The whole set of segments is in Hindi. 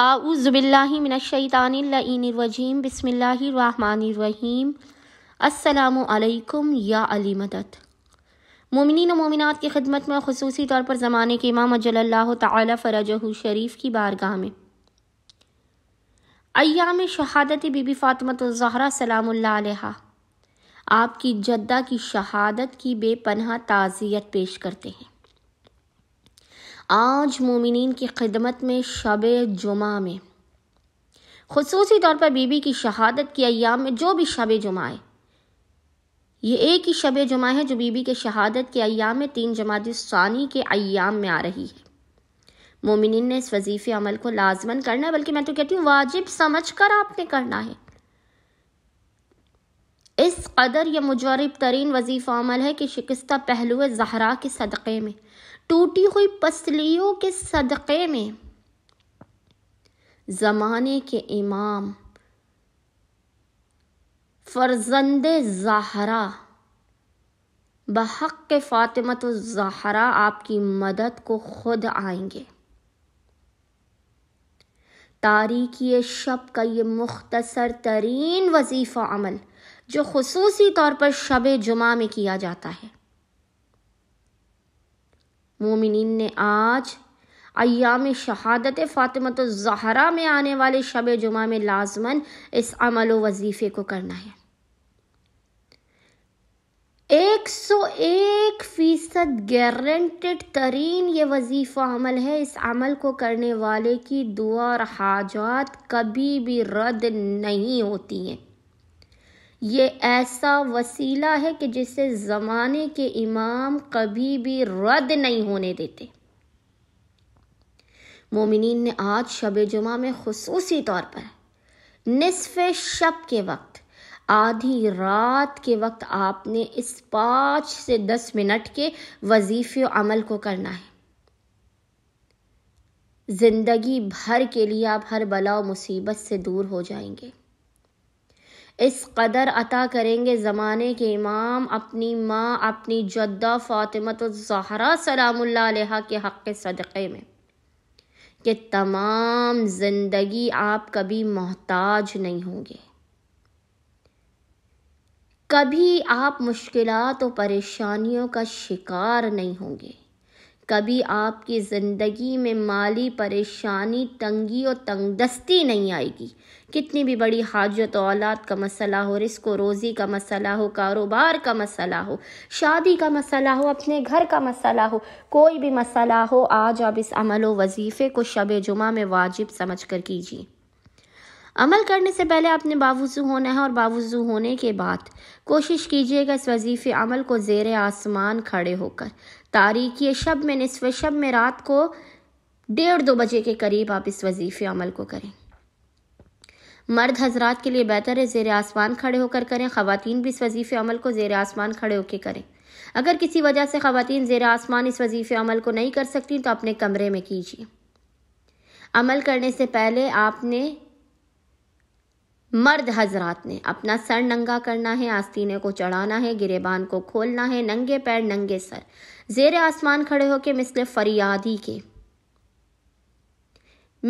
आउज़बिल्लिमिनशैतानवजीम बसमीम अल्लाम या अली मदत मोमिन मोमिनत की खिदमत में खसूस तौर पर ज़माने के इमाम जल्ला तरजह शरीफ की बारगाह में अयाम शहादत बीबी फ़ातमतज़हरा सलाम्ल आपकी जद्दा की शहादत की बेपनह ताज़ियत पेश करते हैं आज मोमिन की खिदमत में शब जुमा में खसूसी तौर पर बीबी की शहादत की अयाम में जो भी शब जुमा है ये एक ही शब जुमा है जो बीबी के शहादत के अयाम में तीन जमातानी के अयाम में आ रही है मोमिन ने इस वजीफ़े अमल को लाजमन करना है बल्कि मैं तो कहती हूँ वाजिब समझ कर आपने करना है कदर यह मुजरब तरीन वजीफ़ा अमल है कि शिकस्त पहलुए जहरा के सदक़े में टूटी हुई पसलियों के सदक़े में ज़माने के इमाम फरजंद जहरा बहक के फ़ातिमत जहरा आपकी मदद को खुद आएंगे तारीखी शब का ये मुख्तसर तरीन वजीफ़ा अमल जो खसूसी तौर पर शब जुमा में किया जाता है मोमिन ने आज अयाम शहादत फ़ातिमत ज़हरा में आने वाले शब जुमा में लाजमन इस अमल वजीफ़े को करना है एक सौ एक फ़ीसद गारंटेड तरीन ये वजीफ़ा अमल है इस अमल को करने वाले की दुआ और हाजात कभी भी रद्द नहीं होती हैं ये ऐसा वसीला है कि जिसे ज़माने के इमाम कभी भी रद्द नहीं होने देते मोमिन ने आज शब जुमा में खसूसी तौर पर नसफ़ शब के वक्त आधी रात के वक्त आपने इस पाँच से दस मिनट के वजीफ़े अमल को करना है ज़िंदगी भर के लिए आप हर बला मुसीबत से दूर हो जाएंगे इस कदर अता करेंगे ज़माने के इमाम अपनी माँ अपनी जद्दा फ़ातिमत तो ज़हरा सलामुल्ला के हक़ सदक़े में कि तमाम ज़िंदगी आप कभी मोहताज नहीं होंगे कभी आप मुश्किल और परेशानियों का शिकार नहीं होंगे कभी आपकी ज़िंदगी में माली परेशानी तंगी और तंगदस्ती नहीं आएगी कितनी भी बड़ी हाजत औलाद का मसला हो रिस्क रोज़ी का मसला हो कारोबार का मसला हो शादी का मसला हो अपने घर का मसला हो कोई भी मसला हो आज आप इस अमल व वजीफ़े को शब जुमा में वाजिब समझ कर कीजिए अमल करने से पहले आपने बावजू होना है और बावजू होने के बाद कोशिश कीजिएगा इस वजीफ़ अमल को जेर आसमान खड़े होकर तारीख शब में नसफ शब में रात को डेढ़ दो बजे के करीब आप इस वजीफ़ अमल को करें मर्द हजरात के लिए बेहतर है जेर आसमान खड़े होकर करें खातन भी इस वजीफ़े अमल को जेर आसमान खड़े होकर करें अगर किसी वजह से खातन जेर आसमान इस वजीफ़े अमल को नहीं कर सकती तो अपने कमरे में कीजिए अमल करने से पहले आपने मर्द हजरात ने अपना सर नंगा करना है आस्तीने को चढ़ाना है गिरेबान को खोलना है नंगे पैर नंगे सर जेर आसमान खड़े होके मिसल फरियादी के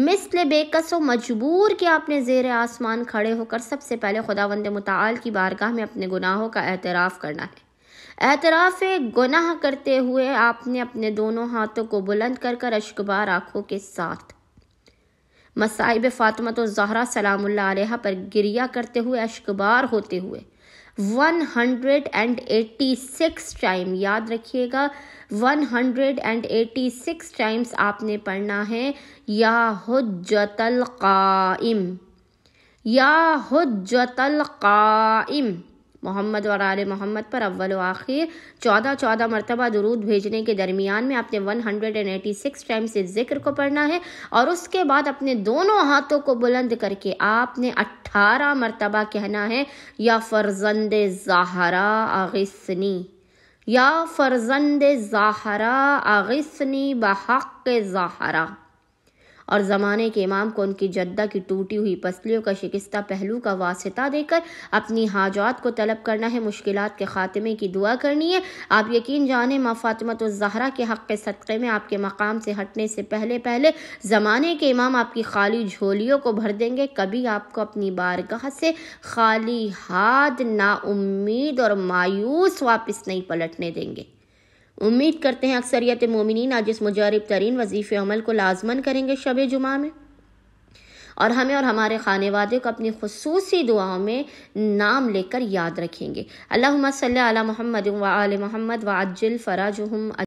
मिसल बेकसो मजबूर के आपने जेर आसमान खड़े होकर सबसे पहले खुदा वंद मताल की बारगाह में अपने गुनाहों का एतराफ़ करना है एतराफ़ गुनाह करते हुए आपने अपने दोनों हाथों को बुलंद कर कर अशकबार आँखों के साथ मसाइब फ़ातमत तो और जहरा सलाम पर गिरिया करते हुए अशकबार होते हुए 186 टाइम याद रखिएगा 186 टाइम्स आपने पढ़ना है या हजतल काइम या हजतल काइम मोहम्मद और आल मोहम्मद पर अव्वल आखिर चौदह चौदह मरतबा दरूद भेजने के दरमियान में आपने one hundred and eighty six times से जिक्र को पढ़ना है और उसके बाद अपने दोनों हाथों को बुलंद करके आपने अट्ठारह मरतबा कहना है या फर्जंद जहरा आगिसनी या फर्जंद जहरा आगिसनी बहक जहरा और ज़माने के इमाम को उनकी जद्दा की टूटी हुई पसलियों का शिकस्त पहलू का वास्ता देकर अपनी हाजात को तलब करना है मुश्किल के ख़ात्मे की दुआ करनी है आप यकीन जाने माँ फातमत ज़हरा के हक़ सदक़े में आपके मकाम से हटने से पहले पहले ज़माने के इमाम आपकी खाली झोलियों को भर देंगे कभी आपको अपनी बारगाह से खाली हाथ नाउम्मीद और मायूस वापस नहीं पलटने देंगे उम्मीद करते हैं अक्सरियत मोमिन आज इस मुजारब तरीन वजीफ़ अमल को लाजमन करेंगे शब जुमा में और हमें और हमारे खाने वादे को अपनी खसूसी दुआओं में नाम लेकर याद रखेंगे अल्लाह सल महमद वाल महमद वाजिल फ़राज